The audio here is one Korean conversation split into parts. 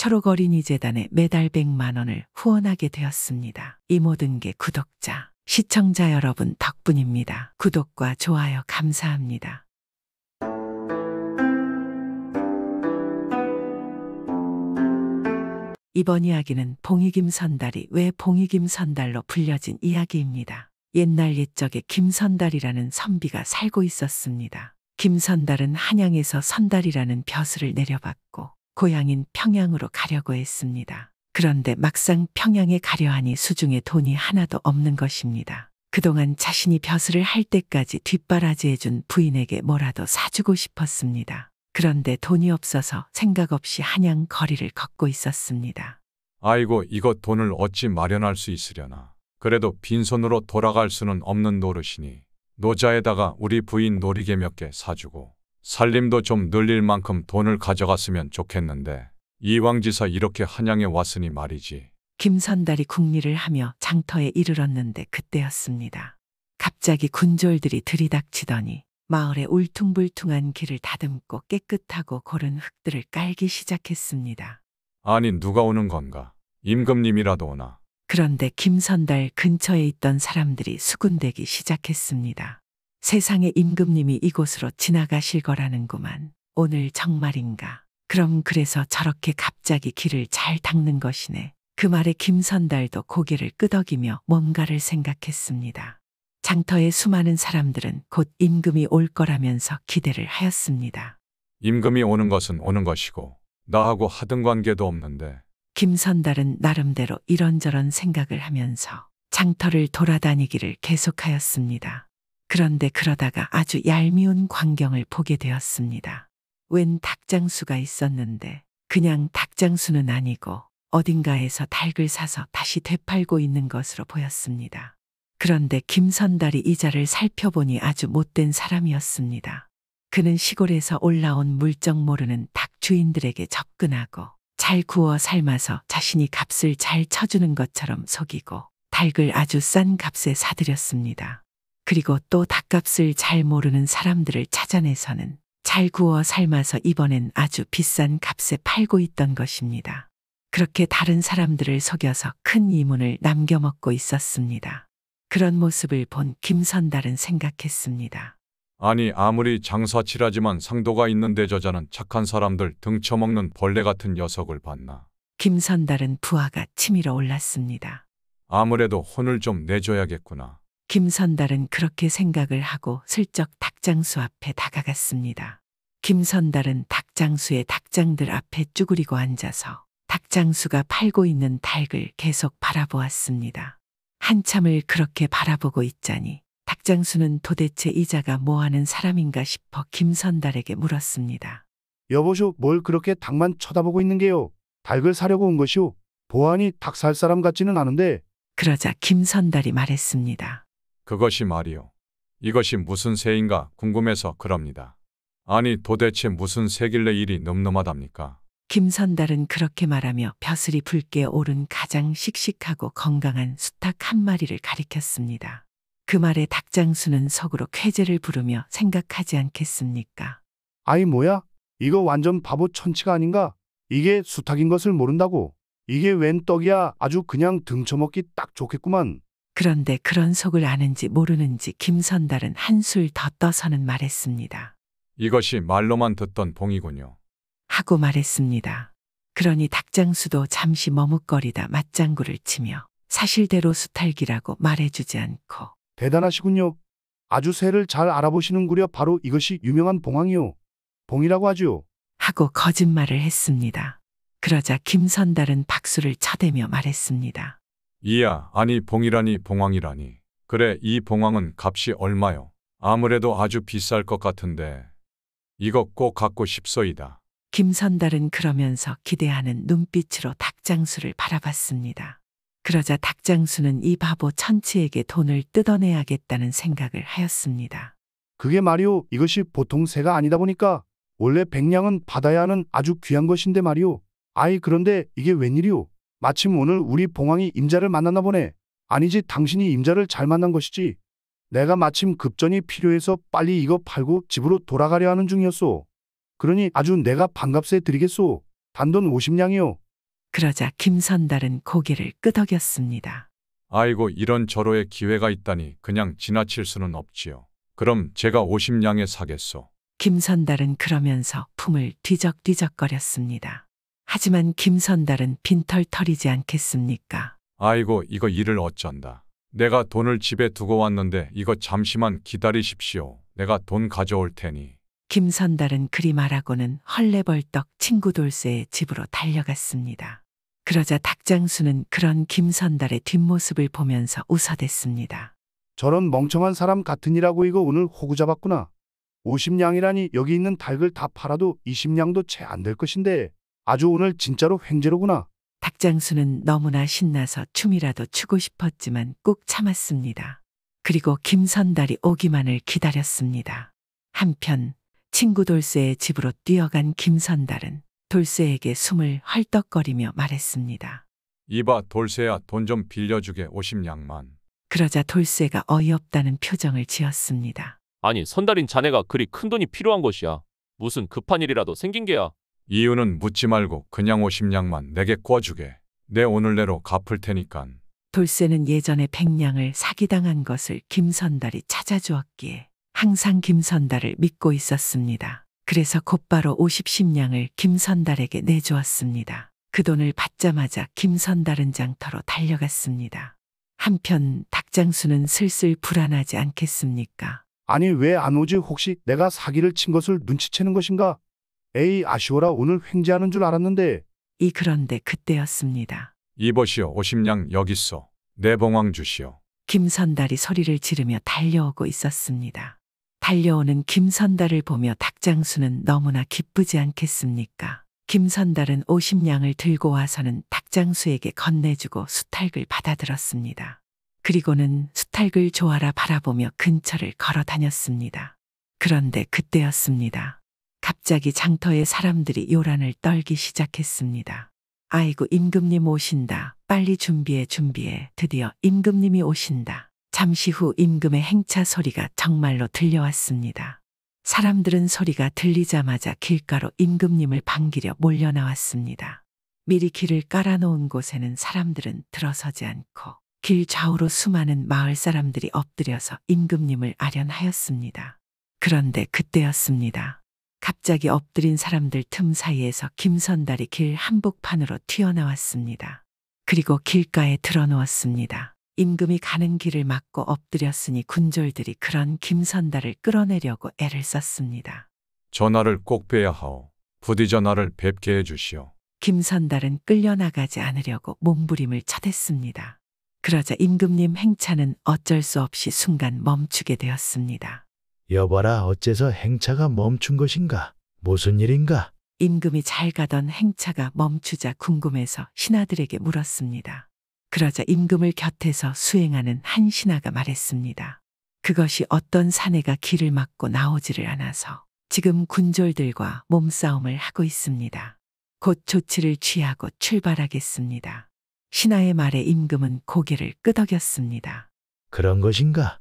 철옥어린이 재단에 매달 100만 원을 후원하게 되었습니다. 이 모든 게 구독자, 시청자 여러분 덕분입니다. 구독과 좋아요 감사합니다. 이번 이야기는 봉이김 선달이 왜 봉이김 선달로 불려진 이야기입니다. 옛날 옛적에 김선달이라는 선비가 살고 있었습니다. 김선달은 한양에서 선달이라는 벼슬을 내려받고 고향인 평양으로 가려고 했습니다. 그런데 막상 평양에 가려 하니 수중에 돈이 하나도 없는 것입니다. 그동안 자신이 벼슬을 할 때까지 뒷바라지해준 부인에게 뭐라도 사주고 싶었습니다. 그런데 돈이 없어서 생각 없이 한양 거리를 걷고 있었습니다. 아이고 이것 돈을 어찌 마련할 수 있으려나. 그래도 빈손으로 돌아갈 수는 없는 노릇이니 노자에다가 우리 부인 놀이개 몇 개 사주고 살림도 좀 늘릴 만큼 돈을 가져갔으면 좋겠는데 이왕 지사 이렇게 한양에 왔으니 말이지. 김선달이 궁리를 하며 장터에 이르렀는데 그때였습니다. 갑자기 군졸들이 들이닥치더니 마을의 울퉁불퉁한 길을 다듬고 깨끗하고 고른 흙들을 깔기 시작했습니다. 아니 누가 오는 건가? 임금님이라도 오나? 그런데 김선달 근처에 있던 사람들이 수군대기 시작했습니다. 세상의 임금님이 이곳으로 지나가실 거라는구만. 오늘 정말인가. 그럼 그래서 저렇게 갑자기 길을 잘 닦는 것이네. 그 말에 김선달도 고개를 끄덕이며 뭔가를 생각했습니다. 장터의 수많은 사람들은 곧 임금이 올 거라면서 기대를 하였습니다. 임금이 오는 것은 오는 것이고 나하고 하등 관계도 없는데 김선달은 나름대로 이런저런 생각을 하면서 장터를 돌아다니기를 계속하였습니다. 그런데 그러다가 아주 얄미운 광경을 보게 되었습니다. 웬 닭장수가 있었는데 그냥 닭장수는 아니고 어딘가에서 닭을 사서 다시 되팔고 있는 것으로 보였습니다. 그런데 김선달이 이자를 살펴보니 아주 못된 사람이었습니다. 그는 시골에서 올라온 물정 모르는 닭 주인들에게 접근하고 잘 구워 삶아서 자신이 값을 잘 쳐주는 것처럼 속이고 닭을 아주 싼 값에 사들였습니다. 그리고 또 닭값을 잘 모르는 사람들을 찾아내서는 잘 구워 삶아서 이번엔 아주 비싼 값에 팔고 있던 것입니다. 그렇게 다른 사람들을 속여서 큰 이문을 남겨먹고 있었습니다. 그런 모습을 본 김선달은 생각했습니다. 아니 아무리 장사치라지만 상도가 있는데 저자는 착한 사람들 등쳐먹는 벌레 같은 녀석을 봤나. 김선달은 부하가 치밀어 올랐습니다. 아무래도 혼을 좀 내줘야겠구나. 김선달은 그렇게 생각을 하고 슬쩍 닭장수 앞에 다가갔습니다. 김선달은 닭장수의 닭장들 앞에 쭈그리고 앉아서 닭장수가 팔고 있는 닭을 계속 바라보았습니다. 한참을 그렇게 바라보고 있자니 닭장수는 도대체 이자가 뭐하는 사람인가 싶어 김선달에게 물었습니다. 여보쇼, 뭘 그렇게 닭만 쳐다보고 있는 게요? 닭을 사려고 온 것이오. 보안이 닭살 사람 같지는 않은데. 그러자 김선달이 말했습니다. 그것이 말이요. 이것이 무슨 새인가 궁금해서 그럽니다. 아니 도대체 무슨 새길래 일이 늠름하답니까? 김선달은 그렇게 말하며 벼슬이 붉게 오른 가장 씩씩하고 건강한 수탉 한 마리를 가리켰습니다. 그 말에 닭장수는 속으로 쾌재를 부르며 생각하지 않겠습니까? 아이 뭐야? 이거 완전 바보 천치가 아닌가? 이게 수탉인 것을 모른다고. 이게 웬 떡이야? 아주 그냥 등쳐먹기 딱 좋겠구만. 그런데 그런 속을 아는지 모르는지 김선달은 한술 더 떠서는 말했습니다. 이것이 말로만 듣던 봉이군요. 하고 말했습니다. 그러니 닭장수도 잠시 머뭇거리다 맞장구를 치며 사실대로 수탈기라고 말해주지 않고 대단하시군요. 아주 새를 잘 알아보시는구려 바로 이것이 유명한 봉황이요. 봉이라고 하죠 하고 거짓말을 했습니다. 그러자 김선달은 박수를 쳐대며 말했습니다. 이야 아니 봉이라니 봉황이라니. 그래 이 봉황은 값이 얼마요? 아무래도 아주 비쌀 것 같은데 이거 꼭 갖고 싶소이다. 김선달은 그러면서 기대하는 눈빛으로 닭장수를 바라봤습니다. 그러자 닭장수는 이 바보 천치에게 돈을 뜯어내야겠다는 생각을 하였습니다. 그게 말이오. 이것이 보통 새가 아니다 보니까 원래 백냥은 받아야 하는 아주 귀한 것인데 말이오. 아이 그런데 이게 웬일이오? 마침 오늘 우리 봉황이 임자를 만났나 보네. 아니지 당신이 임자를 잘 만난 것이지. 내가 마침 급전이 필요해서 빨리 이거 팔고 집으로 돌아가려 하는 중이었소. 그러니 아주 내가 반갑세 드리겠소. 단돈 50냥이요. 그러자 김선달은 고개를 끄덕였습니다. 아이고 이런 저로의 기회가 있다니 그냥 지나칠 수는 없지요. 그럼 제가 50냥에 사겠소. 김선달은 그러면서 품을 뒤적뒤적거렸습니다. 하지만 김선달은 빈털터리지 않겠습니까? 아이고, 이거 일을 어쩐다. 내가 돈을 집에 두고 왔는데 이거 잠시만 기다리십시오. 내가 돈 가져올 테니. 김선달은 그리 말하고는 헐레벌떡 친구 돌쇠의 집으로 달려갔습니다. 그러자 닭장수는 그런 김선달의 뒷모습을 보면서 웃어댔습니다. 저런 멍청한 사람 같으니라고 이거 오늘 호구 잡았구나. 50냥이라니 여기 있는 닭을 다 팔아도 20냥도 채 안 될 것인데 아주 오늘 진짜로 횡재로구나. 닭장수는 너무나 신나서 춤이라도 추고 싶었지만 꾹 참았습니다. 그리고 김선달이 오기만을 기다렸습니다. 한편 친구 돌쇠의 집으로 뛰어간 김선달은 돌쇠에게 숨을 헐떡거리며 말했습니다. 이봐 돌쇠야 돈 좀 빌려주게 50냥만. 그러자 돌쇠가 어이없다는 표정을 지었습니다. 아니 선달인 자네가 그리 큰 돈이 필요한 것이야. 무슨 급한 일이라도 생긴 게야. 이유는 묻지 말고 그냥 50냥만 내게 꿔주게. 내 오늘 내로 갚을 테니깐. 돌쇠는 예전에 백냥을 사기당한 것을 김선달이 찾아주었기에 항상 김선달을 믿고 있었습니다. 그래서 곧바로 50십냥을 김선달에게 내주었습니다. 그 돈을 받자마자 김선달은 장터로 달려갔습니다. 한편 닭장수는 슬슬 불안하지 않겠습니까? 아니 왜 안 오지? 혹시 내가 사기를 친 것을 눈치채는 것인가? 에이 아쉬워라 오늘 횡재하는 줄 알았는데 이 그런데 그때였습니다. 이보시오 오십냥 여기 있어. 내 봉황 주시오. 김선달이 소리를 지르며 달려오고 있었습니다. 달려오는 김선달을 보며 닭장수는 너무나 기쁘지 않겠습니까? 김선달은 50냥을 들고 와서는 닭장수에게 건네주고 수탈을 받아들었습니다. 그리고는 수탈을 조아라 바라보며 근처를 걸어 다녔습니다. 그런데 그때였습니다. 갑자기 장터에 사람들이 요란을 떨기 시작했습니다. 아이고 임금님 오신다. 빨리 준비해 준비해. 드디어 임금님이 오신다. 잠시 후 임금의 행차 소리가 정말로 들려왔습니다. 사람들은 소리가 들리자마자 길가로 임금님을 반기려 몰려나왔습니다. 미리 길을 깔아놓은 곳에는 사람들은 들어서지 않고 길 좌우로 수많은 마을 사람들이 엎드려서 임금님을 아련하였습니다. 그런데 그때였습니다. 갑자기 엎드린 사람들 틈 사이에서 김선달이 길 한복판으로 튀어나왔습니다. 그리고 길가에 드러누웠습니다. 임금이 가는 길을 막고 엎드렸으니 군졸들이 그런 김선달을 끌어내려고 애를 썼습니다. 전화를 꼭 빼야 하오. 부디 전화를 뵙게 해주시오. 김선달은 끌려나가지 않으려고 몸부림을 쳐댔습니다. 그러자 임금님 행차는 어쩔 수 없이 순간 멈추게 되었습니다. 여봐라 어째서 행차가 멈춘 것인가? 무슨 일인가? 임금이 잘 가던 행차가 멈추자 궁금해서 신하들에게 물었습니다. 그러자 임금을 곁에서 수행하는 한 신하가 말했습니다. 그것이 어떤 사내가 길을 막고 나오지를 않아서 지금 군졸들과 몸싸움을 하고 있습니다. 곧 조치를 취하고 출발하겠습니다. 신하의 말에 임금은 고개를 끄덕였습니다. 그런 것인가?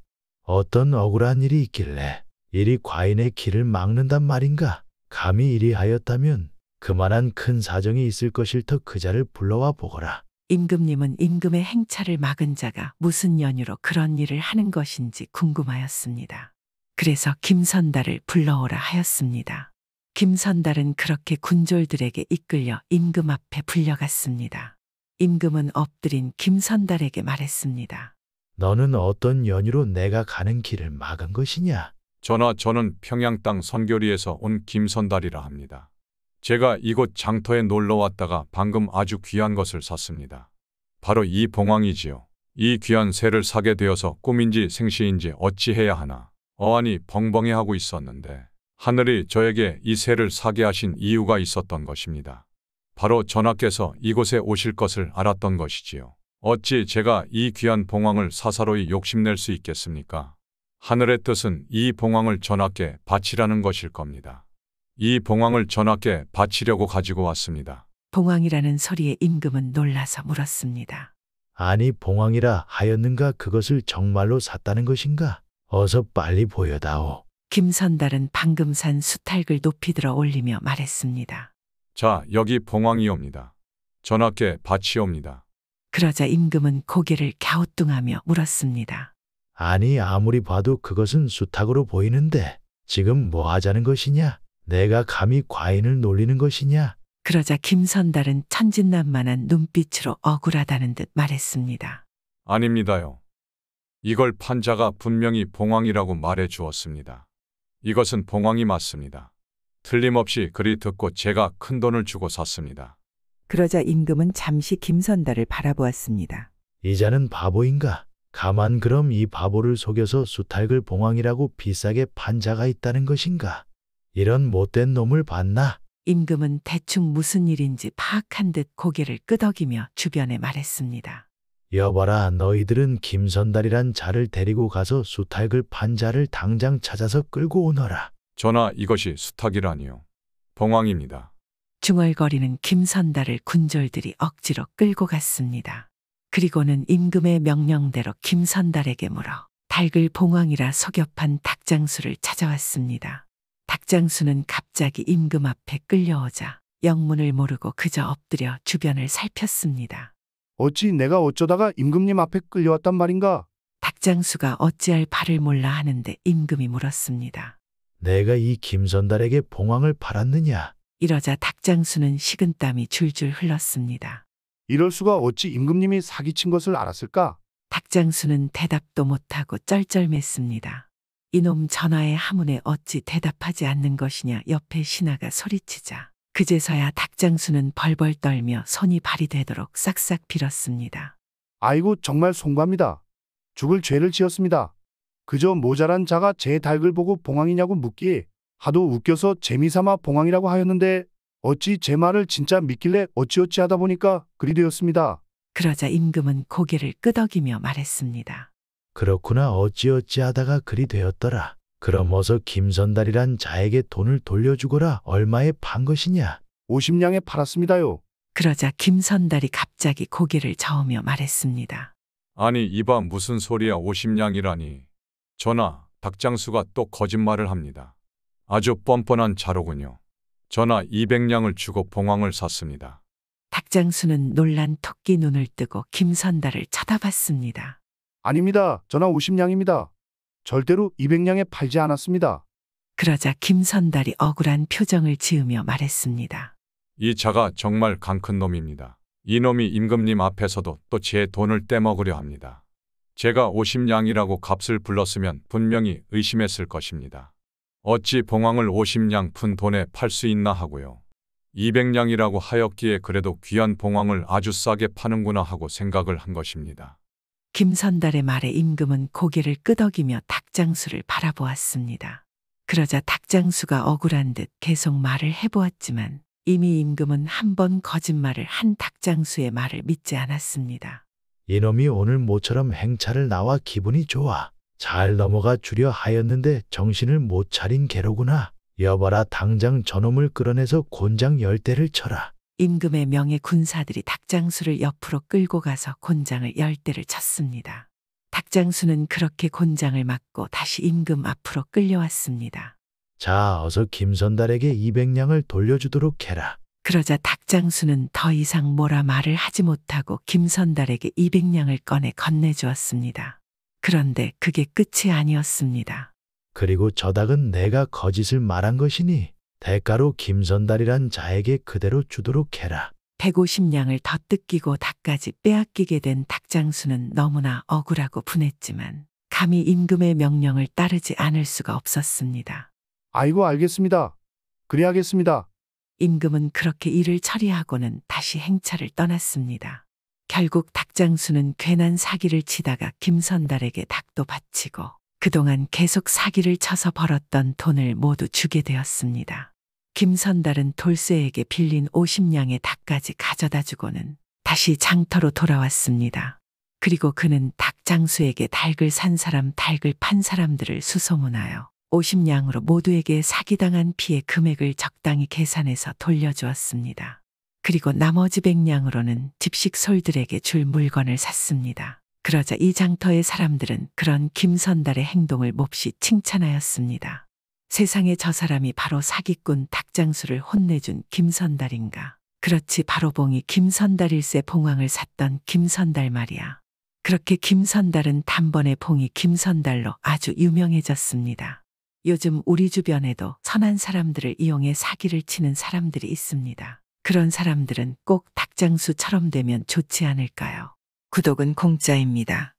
어떤 억울한 일이 있길래 이리 과인의 길을 막는단 말인가? 감히 이리 하였다면 그만한 큰 사정이 있을 것일 터 그자를 불러와 보거라. 임금님은 임금의 행차를 막은 자가 무슨 연유로 그런 일을 하는 것인지 궁금하였습니다. 그래서 김선달을 불러오라 하였습니다. 김선달은 그렇게 군졸들에게 이끌려 임금 앞에 불려갔습니다. 임금은 엎드린 김선달에게 말했습니다. 너는 어떤 연유로 내가 가는 길을 막은 것이냐? 전하, 저는 평양 땅 선교리에서 온 김선달이라 합니다. 제가 이곳 장터에 놀러 왔다가 방금 아주 귀한 것을 샀습니다. 바로 이 봉황이지요. 이 귀한 새를 사게 되어서 꿈인지 생시인지 어찌해야 하나. 어안이 벙벙해하고 있었는데 하늘이 저에게 이 새를 사게 하신 이유가 있었던 것입니다. 바로 전하께서 이곳에 오실 것을 알았던 것이지요. 어찌 제가 이 귀한 봉황을 사사로이 욕심낼 수 있겠습니까? 하늘의 뜻은 이 봉황을 전하께 바치라는 것일 겁니다. 이 봉황을 전하께 바치려고 가지고 왔습니다. 봉황이라는 소리에 임금은 놀라서 물었습니다. 아니 봉황이라 하였는가 그것을 정말로 샀다는 것인가? 어서 빨리 보여다오. 김선달은 방금 산 수탉을 높이 들어 올리며 말했습니다. 자, 여기 봉황이옵니다. 전하께 바치옵니다. 그러자 임금은 고개를 갸우뚱하며 물었습니다. 아니 아무리 봐도 그것은 수탁으로 보이는데 지금 뭐 하자는 것이냐? 내가 감히 과인을 놀리는 것이냐? 그러자 김선달은 천진난만한 눈빛으로 억울하다는 듯 말했습니다. 아닙니다요. 이걸 판자가 분명히 봉황이라고 말해 주었습니다. 이것은 봉황이 맞습니다. 틀림없이 그리 듣고 제가 큰 돈을 주고 샀습니다. 그러자 임금은 잠시 김선달을 바라보았습니다. 이자는 바보인가? 가만 그럼 이 바보를 속여서 수탈글 봉황이라고 비싸게 판 자가 있다는 것인가? 이런 못된 놈을 봤나? 임금은 대충 무슨 일인지 파악한 듯 고개를 끄덕이며 주변에 말했습니다. 여봐라 너희들은 김선달이란 자를 데리고 가서 수탁을 판 자를 당장 찾아서 끌고 오너라. 전하 이것이 수탁이라니요. 봉황입니다. 중얼거리는 김선달을 군졸들이 억지로 끌고 갔습니다. 그리고는 임금의 명령대로 김선달에게 물어 닭을 봉황이라 석엽한 닭장수를 찾아왔습니다. 닭장수는 갑자기 임금 앞에 끌려오자 영문을 모르고 그저 엎드려 주변을 살폈습니다. 어찌 내가 어쩌다가 임금님 앞에 끌려왔단 말인가? 닭장수가 어찌할 바를 몰라 하는데 임금이 물었습니다. 내가 이 김선달에게 봉황을 팔았느냐? 이러자 닭장수는 식은땀이 줄줄 흘렀습니다. 이럴 수가 어찌 임금님이 사기친 것을 알았을까? 닭장수는 대답도 못하고 쩔쩔맸습니다. 이놈 전화의 하문에 어찌 대답하지 않는 것이냐 옆에 신하가 소리치자. 그제서야 닭장수는 벌벌 떨며 손이 발이 되도록 싹싹 빌었습니다. 아이고 정말 송구합니다. 죽을 죄를 지었습니다. 그저 모자란 자가 제 닭을 보고 봉황이냐고 묻기에 하도 웃겨서 재미삼아 봉황이라고 하였는데 어찌 제 말을 진짜 믿길래 어찌어찌 하다 보니까 그리 되었습니다. 그러자 임금은 고개를 끄덕이며 말했습니다. 그렇구나 어찌어찌 하다가 그리 되었더라. 그럼 어서 김선달이란 자에게 돈을 돌려주거라 얼마에 판 것이냐. 50냥에 팔았습니다요. 그러자 김선달이 갑자기 고개를 저으며 말했습니다. 아니 이봐 무슨 소리야 50냥이라니. 전하 닭장수가 또 거짓말을 합니다. 아주 뻔뻔한 자로군요. 전하 200냥을 주고 봉황을 샀습니다. 박장수는 놀란 토끼 눈을 뜨고 김선달을 쳐다봤습니다. 아닙니다. 전하 50냥입니다. 절대로 200냥에 팔지 않았습니다. 그러자 김선달이 억울한 표정을 지으며 말했습니다. 이 자가 정말 강큰 놈입니다. 이놈이 임금님 앞에서도 또 제 돈을 떼먹으려 합니다. 제가 50냥이라고 값을 불렀으면 분명히 의심했을 것입니다. 어찌 봉황을 50냥 푼 돈에 팔 수 있나 하고요. 200냥이라고 하였기에 그래도 귀한 봉황을 아주 싸게 파는구나 하고 생각을 한 것입니다. 김선달의 말에 임금은 고개를 끄덕이며 닭장수를 바라보았습니다. 그러자 닭장수가 억울한 듯 계속 말을 해보았지만 이미 임금은 한 번 거짓말을 한 닭장수의 말을 믿지 않았습니다. 이놈이 오늘 모처럼 행차를 나와 기분이 좋아. 잘 넘어가 주려 하였는데 정신을 못 차린 개로구나. 여봐라 당장 저놈을 끌어내서 곤장 열대를 쳐라. 임금의 명예 군사들이 닭장수를 옆으로 끌고 가서 곤장을 열대를 쳤습니다. 닭장수는 그렇게 곤장을 맞고 다시 임금 앞으로 끌려왔습니다. 자 어서 김선달에게 200냥을 돌려주도록 해라. 그러자 닭장수는 더 이상 뭐라 말을 하지 못하고 김선달에게 200냥을 꺼내 건네주었습니다. 그런데 그게 끝이 아니었습니다. 그리고 저닥은 내가 거짓을 말한 것이니 대가로 김선달이란 자에게 그대로 주도록 해라. 150냥을 더 뜯기고 닭까지 빼앗기게 된 닭장수는 너무나 억울하고 분했지만 감히 임금의 명령을 따르지 않을 수가 없었습니다. 아이고 알겠습니다. 그리하겠습니다. 임금은 그렇게 일을 처리하고는 다시 행차를 떠났습니다. 결국 닥장수는 괜한 사기를 치다가 김선달에게 닭도 바치고 그동안 계속 사기를 쳐서 벌었던 돈을 모두 주게 되었습니다. 김선달은 돌쇠에게 빌린 50냥의 닭까지 가져다 주고는 다시 장터로 돌아왔습니다. 그리고 그는 닭장수에게 닭을 산 사람, 닭을 판 사람들을 수소문하여 50냥으로 모두에게 사기당한 피해 금액을 적당히 계산해서 돌려주었습니다. 그리고 나머지 백냥으로는 집식 솔들에게 줄 물건을 샀습니다. 그러자 이 장터의 사람들은 그런 김선달의 행동을 몹시 칭찬하였습니다. 세상에 저 사람이 바로 사기꾼 닭장수를 혼내준 김선달인가. 그렇지 바로 봉이 김선달일세 봉황을 샀던 김선달 말이야. 그렇게 김선달은 단번에 봉이 김선달로 아주 유명해졌습니다. 요즘 우리 주변에도 선한 사람들을 이용해 사기를 치는 사람들이 있습니다. 그런 사람들은 꼭 닭장수처럼 되면 좋지 않을까요? 구독은 공짜입니다.